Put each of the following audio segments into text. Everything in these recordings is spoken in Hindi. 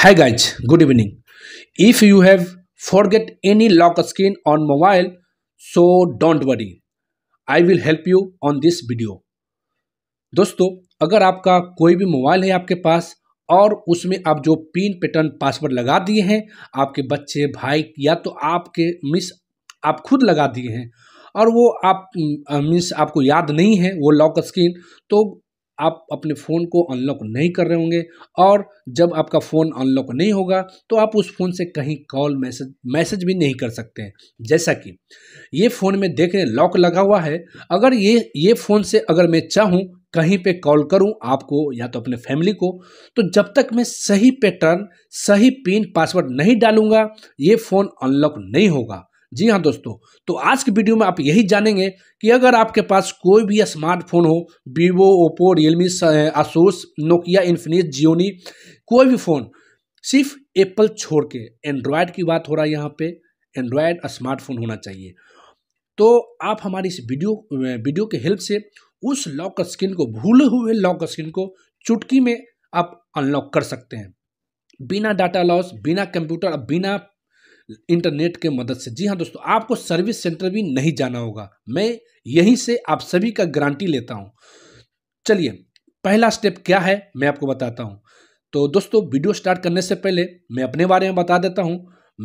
hi guys good evening if you have forget any lock screen on mobile so don't worry i will help you on this video दोस्तों अगर आपका कोई भी मोबाइल है आपके पास और उसमें आप जो पिन पैटर्न पासवर्ड लगा दिए हैं आपके बच्चे भाई या तो आपके मिस आप खुद लगा दिए हैं और वो आप मीन्स आपको याद नहीं है वो लॉक स्क्रीन तो आप अपने फ़ोन को अनलॉक नहीं कर रहे होंगे और जब आपका फ़ोन अनलॉक नहीं होगा तो आप उस फ़ोन से कहीं कॉल मैसेज मैसेज भी नहीं कर सकते हैं जैसा कि ये फ़ोन में देख रहे लॉक लगा हुआ है अगर ये ये फ़ोन से अगर मैं चाहूँ कहीं पे कॉल करूं आपको या तो अपने फैमिली को तो जब तक मैं सही पैटर्न सही पिन पासवर्ड नहीं डालूंगा ये फ़ोन अनलॉक नहीं होगा जी हाँ दोस्तों तो आज की वीडियो में आप यही जानेंगे कि अगर आपके पास कोई भी स्मार्टफोन हो Vivo Oppo Realme Asus Nokia Infinix Gionee कोई भी फ़ोन सिर्फ एप्पल छोड़ के एंड्रॉयड की बात हो रहा है यहाँ पे एंड्रॉयड स्मार्टफोन होना चाहिए तो आप हमारी इस वीडियो वीडियो के हेल्प से उस लॉक स्क्रीन को भूले हुए लॉक स्क्रीन को चुटकी में आप अनलॉक कर सकते हैं बिना डाटा लॉस बिना कंप्यूटर बिना इंटरनेट के मदद से जी हाँ दोस्तों आपको सर्विस सेंटर भी नहीं जाना होगा मैं यहीं से आप सभी का गारंटी लेता हूँ चलिए पहला स्टेप क्या है मैं आपको बताता हूँ तो दोस्तों वीडियो स्टार्ट करने से पहले मैं अपने बारे में बता देता हूँ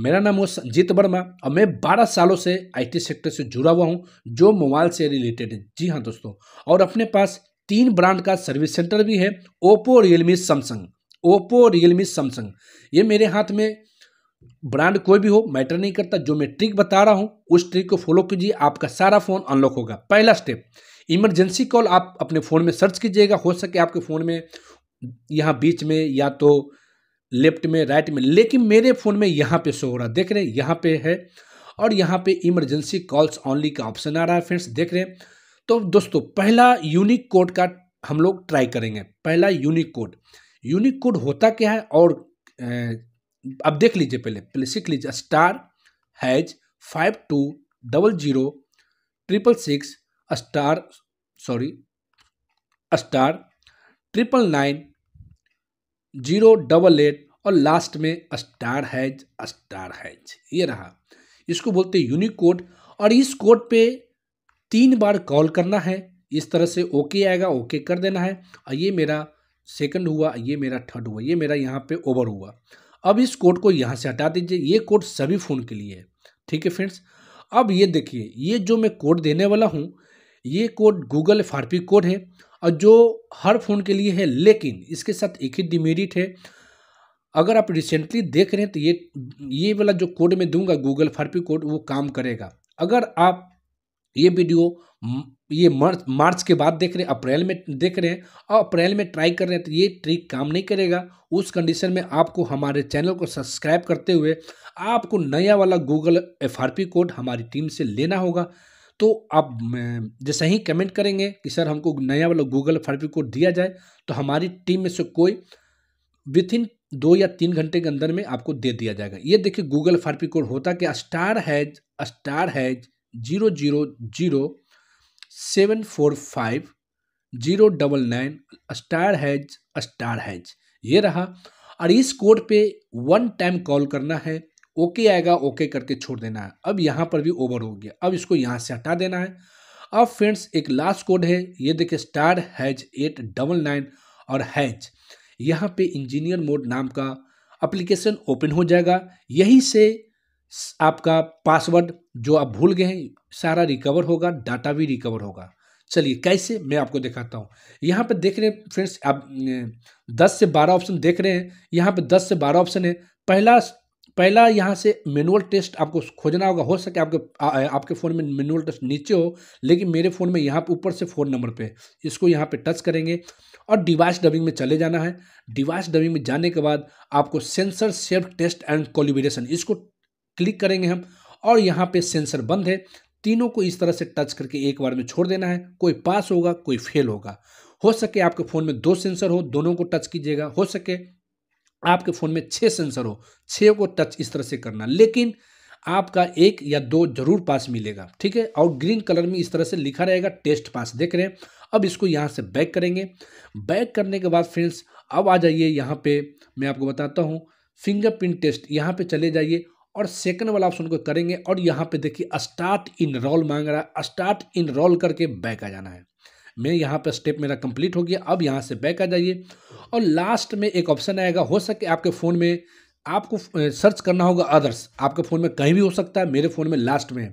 मेरा नाम है संजीत वर्मा और मैं 12 सालों से आईटी सेक्टर से जुड़ा हुआ हूँ जो मोबाइल से रिलेटेड है जी हाँ दोस्तों और अपने पास तीन ब्रांड का सर्विस सेंटर भी है Oppo Realme Samsung Oppo Realme Samsung ये मेरे हाथ में ब्रांड कोई भी हो मैटर नहीं करता जो मैं ट्रिक बता रहा हूँ उस ट्रिक को फॉलो कीजिए आपका सारा फ़ोन अनलॉक होगा पहला स्टेप इमरजेंसी कॉल आप अपने फ़ोन में सर्च कीजिएगा हो सके आपके फ़ोन में यहाँ बीच में या तो लेफ्ट में राइट में लेकिन मेरे फ़ोन में यहाँ पे शो हो रहा है देख रहे हैं यहाँ पे है और यहाँ पे इमरजेंसी कॉल्स ऑनली का ऑप्शन आ रहा है फ्रेंड्स देख रहे हैं तो दोस्तों पहला यूनिक कोड का हम लोग ट्राई करेंगे पहला यूनिक कोड यूनिक कोड होता क्या है और अब देख लीजिए पहले पहले सीख लीजिए star hash five two double zero triple six star sorry star triple nine zero double eight और लास्ट में स्टार हैज स्टार हैज ये रहा इसको बोलते हैं यूनिक कोड और इस कोड पे तीन बार कॉल करना है इस तरह से ओके आएगा ओके कर देना है और ये मेरा सेकंड हुआ ये मेरा थर्ड हुआ ये मेरा यहाँ पे ओवर हुआ अब इस कोड को यहाँ से हटा दीजिए ये कोड सभी फ़ोन के लिए है ठीक है फ्रेंड्स अब ये देखिए ये जो मैं कोड देने वाला हूँ ये कोड गूगल एफ कोड है और जो हर फ़ोन के लिए है लेकिन इसके साथ एक ही डिमेरिट है अगर आप रिसेंटली देख रहे हैं तो ये ये वाला जो कोड मैं दूंगा गूगल फारपी कोड वो काम करेगा अगर आप ये वीडियो ये मार्च मार्च के बाद देख रहे हैं अप्रैल में देख रहे हैं और अप्रैल में ट्राई कर रहे हैं तो ये ट्रिक काम नहीं करेगा उस कंडीशन में आपको हमारे चैनल को सब्सक्राइब करते हुए आपको नया वाला गूगल एफ कोड हमारी टीम से लेना होगा तो आप जैसे ही कमेंट करेंगे कि सर हमको नया वाला गूगल एफ कोड दिया जाए तो हमारी टीम में से कोई विथ इन दो या तीन घंटे के अंदर में आपको दे दिया जाएगा ये देखिए गूगल एफ कोड होता क्या star hash star hash zero zero zero seven four five zero double nine star hash star hash ये रहा और इस कोड पे वन टाइम कॉल करना है ओके आएगा ओके करके छोड़ देना है अब यहाँ पर भी ओवर हो गया अब इसको यहाँ से हटा देना है अब फ्रेंड्स एक लास्ट कोड है ये देखिए star hash eight double nine और हैज यहाँ पे इंजीनियर मोड नाम का एप्लीकेशन ओपन हो जाएगा यही से आपका पासवर्ड जो आप भूल गए हैं सारा रिकवर होगा डाटा भी रिकवर होगा चलिए कैसे मैं आपको दिखाता हूँ यहाँ पर देख रहे हैं फ्रेंड्स आप दस से बारह ऑप्शन देख रहे हैं यहाँ पर दस से बारह ऑप्शन है पहला पहला यहाँ से मैनुअल टेस्ट आपको खोजना होगा हो सके आपके आ, आपके फ़ोन में मैनुअल टेस्ट नीचे हो लेकिन मेरे फ़ोन में यहाँ पर ऊपर से फ़ोन नंबर पे इसको यहाँ पे टच करेंगे और डिवाइस डबिंग में चले जाना है डिवाइस डबिंग में जाने के बाद आपको sensor safe test and calibration इसको क्लिक करेंगे हम और यहाँ पे सेंसर बंद है तीनों को इस तरह से टच करके एक बार में छोड़ देना है कोई पास होगा कोई फेल होगा हो सके आपके फ़ोन में दो सेंसर हो दोनों को टच कीजिएगा हो सके आपके फ़ोन में छः सेंसर हो छः को टच इस तरह से करना लेकिन आपका एक या दो जरूर पास मिलेगा ठीक है और ग्रीन कलर में इस तरह से लिखा रहेगा टेस्ट पास देख रहे हैं अब इसको यहाँ से बैक करेंगे बैक करने के बाद फ्रेंड्स अब आ जाइए यहाँ पे मैं आपको बताता हूँ फिंगरप्रिंट टेस्ट यहाँ पे चले जाइए और सेकंड वाला ऑप्शन को करेंगे और यहाँ पे देखिए स्टार्ट इन रोल मांग रहा है स्टार्ट इन रोल करके बैक आ जाना है मैं यहाँ पे स्टेप मेरा कंप्लीट हो गया अब यहाँ से बैक आ जाइए और लास्ट में एक ऑप्शन आएगा हो सके आपके फ़ोन में आपको सर्च करना होगा अदर्स आपके फ़ोन में कहीं भी हो सकता है मेरे फ़ोन में लास्ट में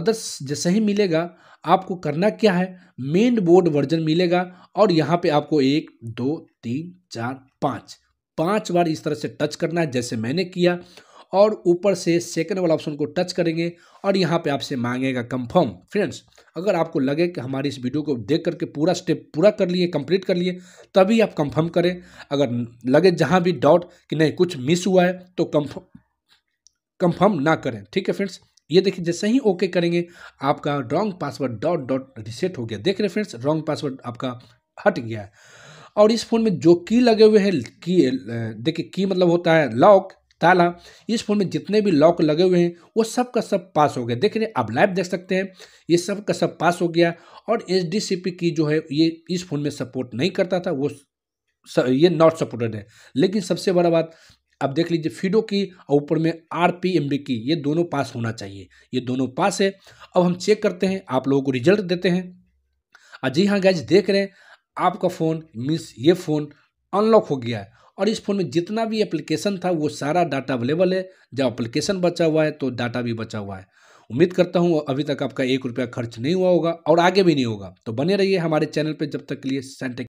अदर्स जैसे ही मिलेगा आपको करना क्या है मेन बोर्ड वर्जन मिलेगा और यहाँ पर आपको एक दो तीन चार पाँच पाँच बार इस तरह से टच करना है जैसे मैंने किया और ऊपर से सेकंड वाला ऑप्शन को टच करेंगे और यहाँ पे आपसे मांगेगा कंफर्म फ्रेंड्स अगर आपको लगे कि हमारी इस वीडियो को देख करके पूरा स्टेप पूरा कर लिए कंप्लीट कर लिए तभी आप कंफर्म करें अगर लगे जहाँ भी डाउट कि नहीं कुछ मिस हुआ है तो कंफर्म कंफर्म ना करें ठीक है फ्रेंड्स ये देखिए जैसे ही ओके करेंगे आपका wrong password dot dot reset हो गया देख रहे फ्रेंड्स रॉन्ग पासवर्ड आपका हट गया है और इस फ़ोन में जो की लगे हुए हैं की देखिए की मतलब होता है लॉक ताला इस फ़ोन में जितने भी लॉक लगे हुए हैं वो सब का सब पास हो गया देख रहे हैं आप लाइव देख सकते हैं ये सब का सब पास हो गया और एच की जो है ये इस फ़ोन में सपोर्ट नहीं करता था वो स, ये नॉट सपोर्टेड है लेकिन सबसे बड़ा बात अब देख लीजिए फीडो की और ऊपर में आर पी एम बी की ये दोनों पास होना चाहिए ये दोनों पास है अब हम चेक करते हैं आप लोगों को रिजल्ट देते हैं और जी हाँ गैज देख रहे हैं आपका फ़ोन मीन्स ये फ़ोन अनलॉक हो गया है और इस फ़ोन में जितना भी एप्लीकेशन था वो सारा डाटा अवेलेबल है जब एप्लीकेशन बचा हुआ है तो डाटा भी बचा हुआ है उम्मीद करता हूँ अभी तक आपका एक रुपया खर्च नहीं हुआ होगा और आगे भी नहीं होगा तो बने रहिए हमारे चैनल पर जब तक के लिए सेंटेक